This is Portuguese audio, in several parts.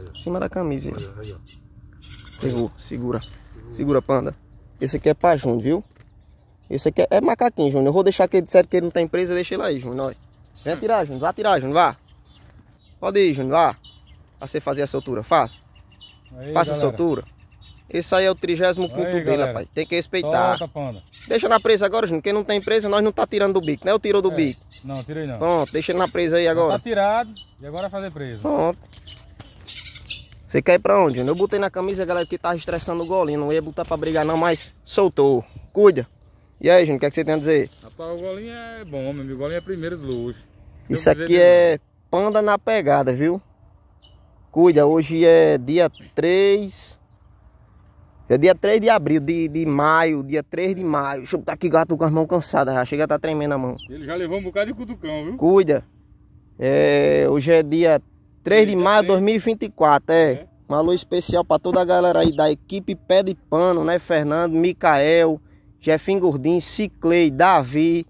Em cima da camisa. ó. Pegou, segura. Segura, panda. Esse aqui é pra Júnior, viu? Esse aqui é, é macaquinho, Júnior. Eu vou deixar que ele disser que ele não tem presa, deixa ele aí, Júnior. Vem atirar, Júnior. Vai atirar, Júnior. Vá. Pode ir, Júnior. Vá. Pra você fazer a soltura. Faça. Aí, Faça galera. a soltura. Esse aí é o trigésimo ponto dele, rapaz. Tem que respeitar. deixa na presa agora, Júnior. Quem não tem presa, nós não tá tirando do bico, né? eu tiro do é. bico? Não, tirei não. Pronto, deixa ele na presa aí agora. Não tá tirado e agora é fazer presa. Pronto. Você quer ir pra onde? Eu botei na camisa, galera, que tava estressando o golinho. Não ia botar pra brigar não, mas soltou. Cuida. E aí, Júnior, o que, é que você tem a dizer? Rapaz, o golinho é bom, meu amigo. O golinho é primeiro de hoje. Isso aqui é panda na pegada, viu? Cuida, hoje é dia 3... É dia 3 de abril, de, de maio, dia 3 de maio. Deixa eu botar aqui gato com as mãos cansadas, já chega a tá tremendo a mão. Ele já levou um bocado de cutucão, viu? Cuida. É, hoje é dia 3 de maio de 2024, é. é. Uma alô especial para toda a galera aí da equipe Pé de Pano, né? Fernando, Micael, Jefim Gordim, Ciclei, Davi.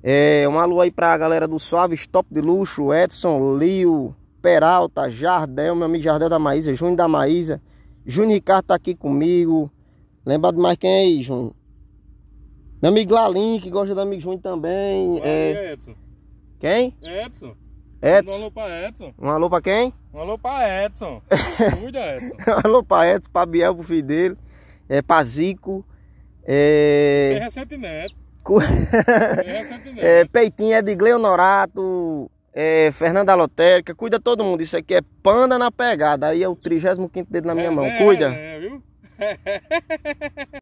É, um alô aí pra galera do Suave Stop de Luxo, Edson, Lio, Peralta, Jardel, meu amigo Jardel da Maísa, Júnior da Maísa. Júnior Ricardo tá aqui comigo. Lembra de mais quem é aí, Júnior? Meu amigo Lalin, que gosta do amigo Júnior também. Vai, é... Edson. Quem? Edson. Edson. Um alô pra Edson. Um alô pra quem? Um alô pra Edson. Cuida, Edson. um alô pra Edson, pra Biel, pro filho dele. É, pra Zico. É... Sem ressentimento. Cu... é, Peitinho, é Edgley Honorato. É, Fernanda Lotérica. Cuida todo mundo. Isso aqui é panda na pegada. Aí é o 35 dedo na minha é, mão. Cuida. É, viu?